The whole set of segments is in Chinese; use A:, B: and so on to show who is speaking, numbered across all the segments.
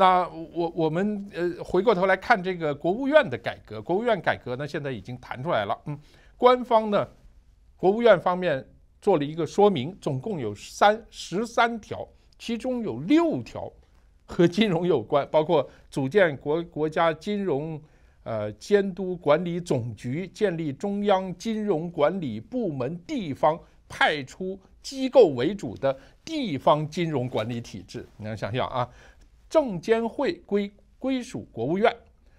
A: 那我我们呃回过头来看这个国务院的改革，国务院改革呢现在已经谈出来了，嗯，官方呢，国务院方面做了一个说明，总共有三十三条，其中有六条和金融有关，包括组建国国家金融呃监督管理总局，建立中央金融管理部门、地方派出机构为主的地方金融管理体制。你能想象啊。证监会归归属国务院，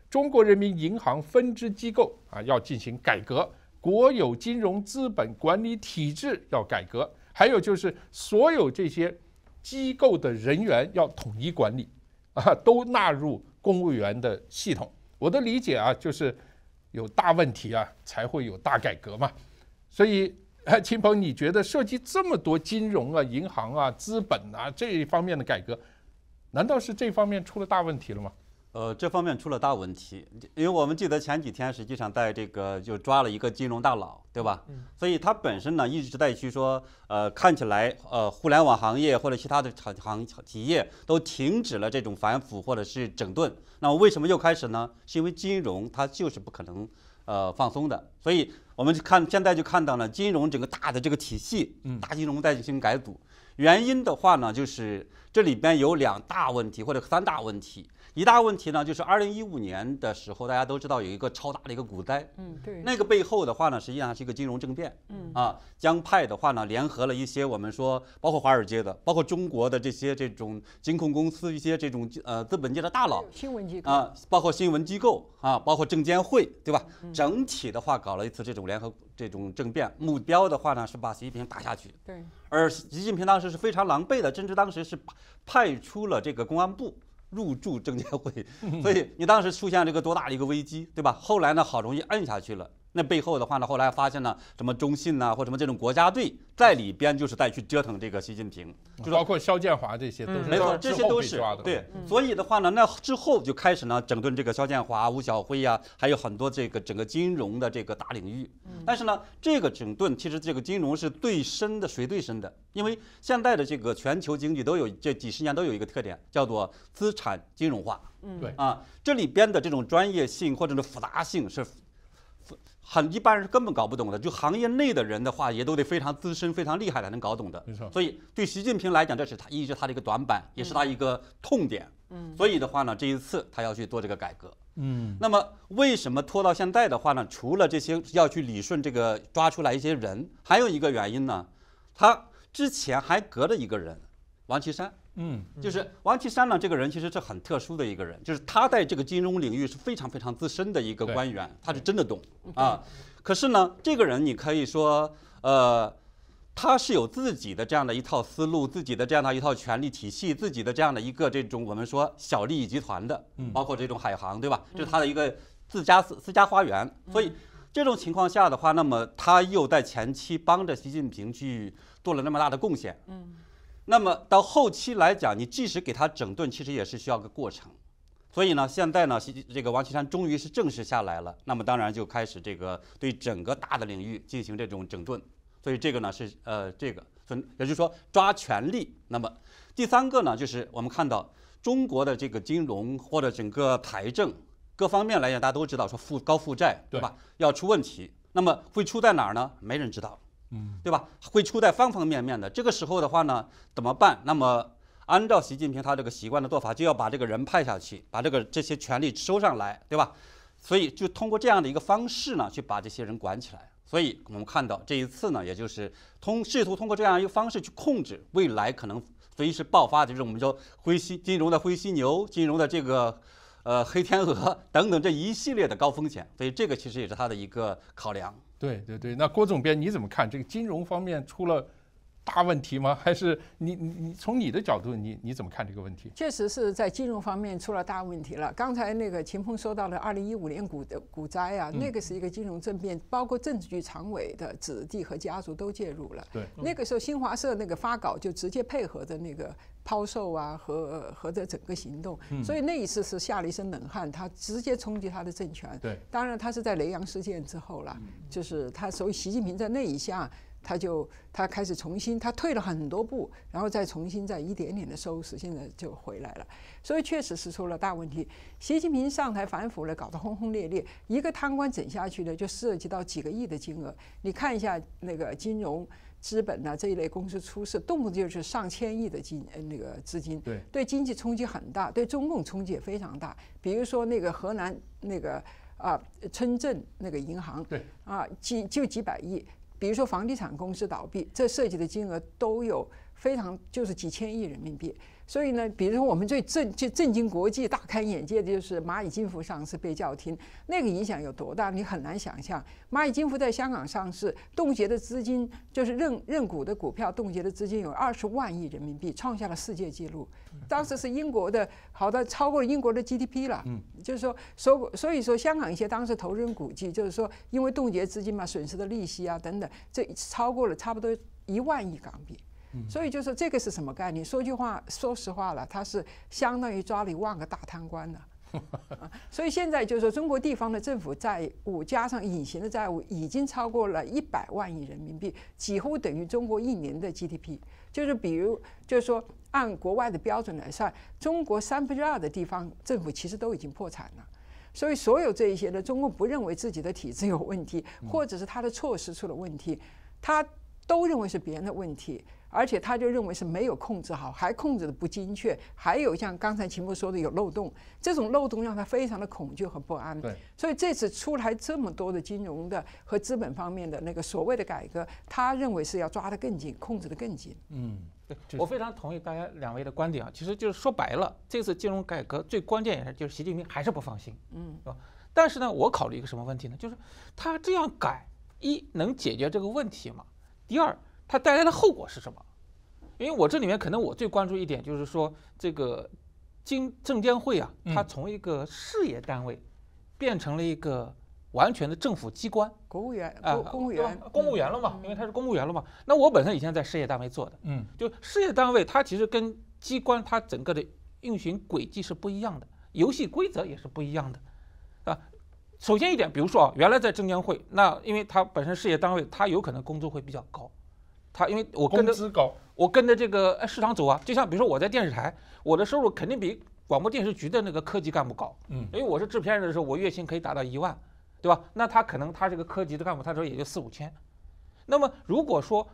A: 中国人民银行分支机构啊要进行改革，国有金融资本管理体制要改革，还有就是所有这些机构的人员要统一管理，啊，都纳入公务员的系统。我的理解啊，就是有大问题啊，才会有大改革嘛。所以，啊，秦鹏，你觉得涉及这么多金融啊、银行啊、资本啊这一方面的改革？难道是这方面出了大问题了吗？
B: 呃，这方面出了大问题，因为我们记得前几天实际上在这个就抓了一个金融大佬，对吧？所以他本身呢一直在去说，呃，看起来呃互联网行业或者其他的行行企业都停止了这种反腐或者是整顿，那么为什么又开始呢？是因为金融它就是不可能呃放松的。所以我们就看现在就看到了金融整个大的这个体系，嗯，大金融在进行改组。原因的话呢，就是这里边有两大问题或者三大问题。一大问题呢，就是二零一五年的时候，大家都知道有一个超大的一个股灾，嗯，对。那个背后的话呢，实际上是一个金融政变，嗯啊，江派的话呢，联合了一些我们说包括华尔街的，包括中国的这些这种金控公司，一些这种呃资本界的大佬，新
C: 闻机构啊，
B: 包括新闻机构啊，包括证监会，对吧？整体的话搞。搞了一次这种联合这种政变，目标的话呢是把习近平打下去。对。而习近平当时是非常狼狈的，甚至当时是派派出了这个公安部入驻证监会，所以你当时出现这个多大的一个危机，对吧？后来呢，好容易摁下去了。那背后的话呢，后来发现呢，什么中信呐，或什么这种国家队在里边，就是在去折腾这个习近平，
A: 就包括肖建华这些，都是没错，这些都是对。
B: 所以的话呢，那之后就开始呢整顿这个肖建华、吴晓辉呀，还有很多这个整个金融的这个大领域。但是呢，这个整顿其实这个金融是最深的，谁最深的？因为现在的这个全球经济都有这几十年都有一个特点，叫做资产金融化。嗯，对啊，这里边的这种专业性或者是复杂性是。很一般人是根本搞不懂的，就行业内的人的话，也都得非常资深、非常厉害才能搞懂的。没错，所以对习近平来讲，这是他一直他的一个短板，也是他一个痛点。嗯，所以的话呢，这一次他要去做这个改革。嗯，那么为什么拖到现在的话呢？除了这些要去理顺这个抓出来一些人，还有一个原因呢，他之前还隔着一个人，王岐山。嗯，就是王岐山呢，这个人其实是很特殊的一个人，就是他在这个金融领域是非常非常资深的一个官员，他是真的懂啊。可是呢，这个人你可以说，呃，他是有自己的这样的一套思路，自己的这样的一套权力体系，自己的这样的一个这种我们说小利益集团的，包括这种海航，对吧？这是他的一个自家私私家花园。所以这种情况下的话，那么他又在前期帮着习近平去做了那么大的贡献，嗯。那么到后期来讲，你即使给他整顿，其实也是需要个过程。所以呢，现在呢，这个王岐山终于是正式下来了。那么当然就开始这个对整个大的领域进行这种整顿。所以这个呢是呃这个，也就是说抓权力。那么第三个呢，就是我们看到中国的这个金融或者整个财政各方面来讲，大家都知道说负高负债，对吧？要出问题，那么会出在哪儿呢？没人知道。嗯，对吧？会出在方方面面的。这个时候的话呢，怎么办？那么按照习近平他这个习惯的做法，就要把这个人派下去，把这个这些权力收上来，对吧？所以就通过这样的一个方式呢，去把这些人管起来。所以我们看到这一次呢，也就是通试图通过这样一个方式去控制未来可能随时爆发的这种我们叫灰犀金融的灰犀牛、金融的这个呃黑天鹅 等等这一系列的高风险。所以这个其实也是他的一个考量。
A: 对对对，那郭总编你怎么看这个金融方面出了？大问题吗？还是你你你从你的角度，你你怎么看这个问题？
C: 确实是在金融方面出了大问题了。刚才那个秦风说到了二零一五年股的股灾啊，那个是一个金融政变，包括政治局常委的子弟和家族都介入了。对，那个时候新华社那个发稿就直接配合的那个抛售啊和和的整个行动，所以那一次是下了一身冷汗，他直接冲击他的政权。对，当然他是在雷洋事件之后了，就是他所以习近平在那一下。他就他开始重新，他退了很多步，然后再重新再一点点的收拾，现在就回来了。所以确实是出了大问题。习近平上台反腐呢，搞得轰轰烈烈，一个贪官整下去呢，就涉及到几个亿的金额。你看一下那个金融资本呢，这一类公司出事，动不动就是上千亿的金那个资金，对，对经济冲击很大，对中共冲击也非常大。比如说那个河南那个啊村镇那个银行，对，啊几就几百亿。比如说，房地产公司倒闭，这涉及的金额都有。非常就是几千亿人民币，所以呢，比如说我们最震、就震惊国际、大开眼界的就是蚂蚁金服上市被叫停，那个影响有多大？你很难想象。蚂蚁金服在香港上市冻结的资金，就是认认股的股票冻结的资金有二十万亿人民币，创下了世界纪录。当时是英国的，好的超过英国的 GDP 了。嗯，就是说，所所以说，香港一些当时投资人估计，就是说，因为冻结资金嘛，损失的利息啊等等，这超过了差不多一万亿港币。所以就是这个是什么概念？说句话，说实话了，他是相当于抓了一万个大贪官了。所以现在就是说，中国地方的政府债务加上隐形的债务，已经超过了一百万亿人民币，几乎等于中国一年的 GDP。就是比如，就是说按国外的标准来算，中国三分之二的地方政府其实都已经破产了。所以所有这一些呢，中共不认为自己的体制有问题，或者是他的措施出了问题，他。都认为是别人的问题，而且他就认为是没有控制好，还控制的不精确，还有像刚才秦牧说的有漏洞，这种漏洞让他非常的恐惧和不安。对，所以这次出来这么多的金融的和资本方面的那个所谓的改革，他认为是要抓得更紧，控制得更紧。
D: 嗯，对，我非常同意大家两位的观点啊，其实就是说白了，这次金融改革最关键也是就是习近平还是不放心，嗯，是吧？但是呢，我考虑一个什么问题呢？就是他这样改，一能解决这个问题吗？第二，它带来的后果是什么？因为我这里面可能我最关注一点就是说，这个经证监会啊，它从一个事业单位变成了一个完全的政府机关，公务员，公务员，公务员了嘛？因为它是公务员了嘛？那我本身以前在事业单位做的，嗯，就事业单位它其实跟机关它整个的运行轨迹是不一样的，游戏规则也是不一样的，啊。首先一点，比如说啊，原来在证监会，那因为他本身事业单位，他有可能工资会比较高，他因为我工资高，我跟着这个市场走啊，就像比如说我在电视台，我的收入肯定比广播电视局的那个科级干部高，嗯，因为我是制片人的时候，我月薪可以达到一万，对吧？那他可能他这个科级的干部，他说也就四五千，那么如果说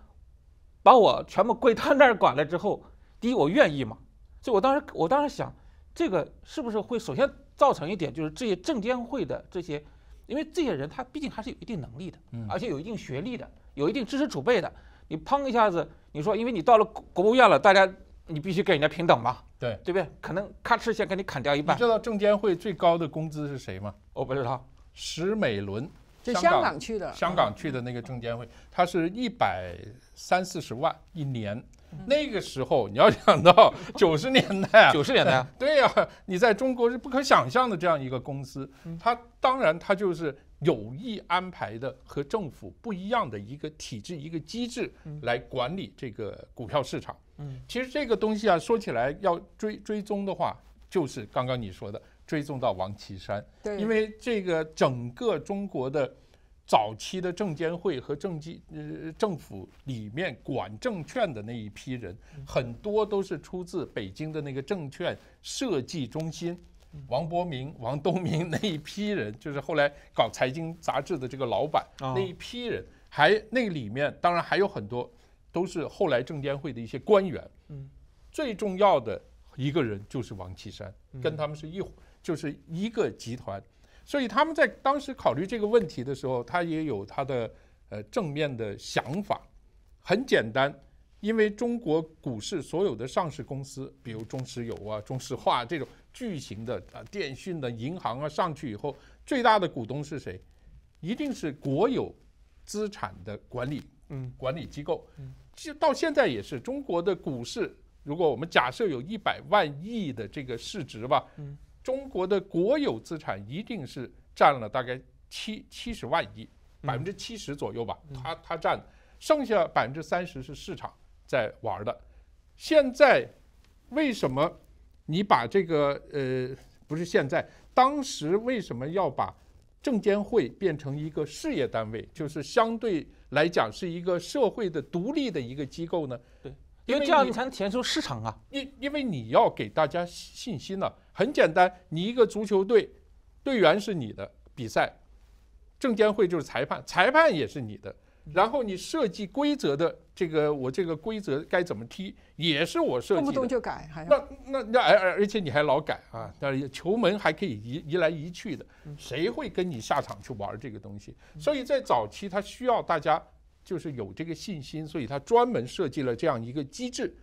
D: 把我全部归他那儿管了之后，第一我愿意嘛？所以我当时我当时想，这个是不是会首先？造成一点就是这些证监会的这些，因为这些人他毕竟还是有一定能力的，而且有一定学历的，有一定知识储备的。你砰一下子，你说
A: 因为你到了国务院了，大家你必须跟人家平等嘛，对对不对？可能咔哧先给你砍掉一半。你知道证监会最高的工资是谁吗？我不知道，石美伦，香港去的，香港去的那个证监会，他是一百三四十万一年。那个时候你要想到 九十年代，九十年代，对呀，你在中国是不可想象的这样一个公司，它当然它就是有意安排的和政府不一样的一个体制一个机制来管理这个股票市场。嗯，其实这个东西啊，说起来要追追踪的话，就是刚刚你说的追踪到王岐山，对，因为这个整个中国的。早期的证监会和政纪呃政府里面管证券的那一批人，很多都是出自北京的那个证券设计中心，王伯明、王东明 那一批人，就是后来搞财经杂志的这个老板那一批人，还那里面当然还有很多都是后来证监会的一些官员，嗯，最重要的一个人就是王岐山，跟他们是一就是一个集团。所以他们在当时考虑这个问题的时候，他也有他的呃正面的想法，很简单，因为中国股市所有的上市公司，比如中石油啊、中石化这种巨型的啊、电讯的、银行啊，上去以后最大的股东是谁？一定是国有资产的管理嗯管理机构，就到现在也是中国的股市。如果我们假设有一百万亿的这个市值吧，嗯。中国的国有资产一定是占了大概七七十万亿，百分之七十左右吧，它它占，剩下百分之三十是市场在玩的。现在为什么你把这个呃不是现在，当时为什么要把证监会变成一个事业单位，就是相对来讲是一个社会的独立的一个机构呢？对。因为这样你才能体现出市场啊！因因为你要给大家信心呢。很简单，你一个足球队，队员是你的，比赛，证监会就是裁判，裁判也是你的。然后你设计规则的这个，我这个规则该怎么踢，也是我设计。动不动
C: 就改，还那
A: 那那而而且你还老改啊！那球门还可以移移来移去的，谁会跟你下场去玩这个东西？所以在早期，它需要大家。就是有这个信心，所以他专门设计了这样一个机制，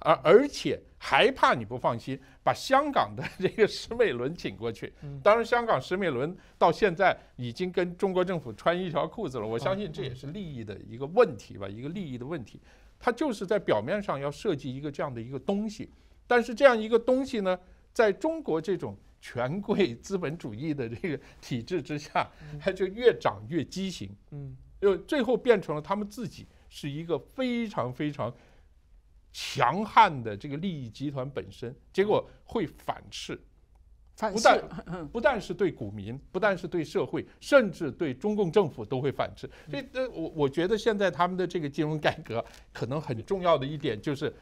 A: 而而且还怕你不放心，把香港的这个石美伦请过去。当然，香港石美伦到现在已经跟中国政府穿一条裤子了。我相信这也是利益的一个问题吧，一个利益的问题。他就是在表面上要设计一个这样的一个东西，但是这样一个东西呢，在中国这种权贵资本主义的这个体制之下，它就越长越畸形。嗯。又最后变成了他们自己是一个非常非常强悍的这个利益集团本身，结果会反噬，不但不但是对股民，不但是对社会，甚至对中共政府都会反噬。所以，这我我觉得现在他们的这个金融改革可能很重要的一点就是，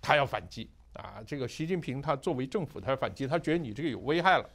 A: 他要反击啊！这个习近平他作为政府，他要反击，他觉得你这个有危害了。